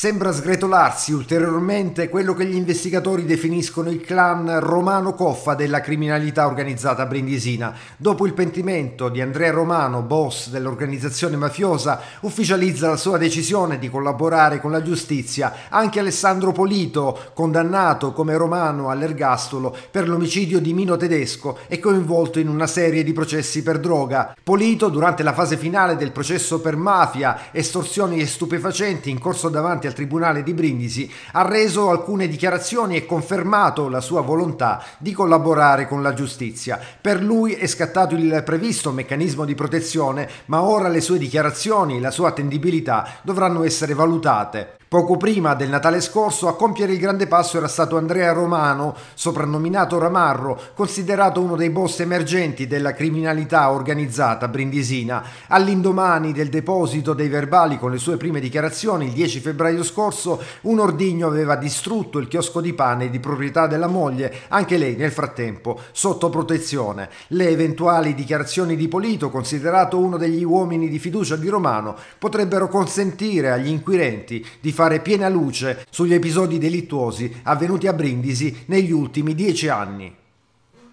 Sembra sgretolarsi ulteriormente quello che gli investigatori definiscono il clan Romano Coffa della criminalità organizzata brindisina. Dopo il pentimento di Andrea Romano, boss dell'organizzazione mafiosa, ufficializza la sua decisione di collaborare con la giustizia anche Alessandro Polito, condannato come Romano all'ergastolo per l'omicidio di Mino Tedesco e coinvolto in una serie di processi per droga. Polito, durante la fase finale del processo per mafia, estorsioni e stupefacenti in corso davanti a al Tribunale di Brindisi, ha reso alcune dichiarazioni e confermato la sua volontà di collaborare con la giustizia. Per lui è scattato il previsto meccanismo di protezione, ma ora le sue dichiarazioni e la sua attendibilità dovranno essere valutate. Poco prima del Natale scorso a compiere il grande passo era stato Andrea Romano, soprannominato Ramarro, considerato uno dei boss emergenti della criminalità organizzata brindisina. All'indomani del deposito dei verbali con le sue prime dichiarazioni, il 10 febbraio scorso, un ordigno aveva distrutto il chiosco di pane di proprietà della moglie, anche lei nel frattempo sotto protezione. Le eventuali dichiarazioni di Polito, considerato uno degli uomini di fiducia di Romano, potrebbero consentire agli inquirenti di fare piena luce sugli episodi delittuosi avvenuti a Brindisi negli ultimi dieci anni.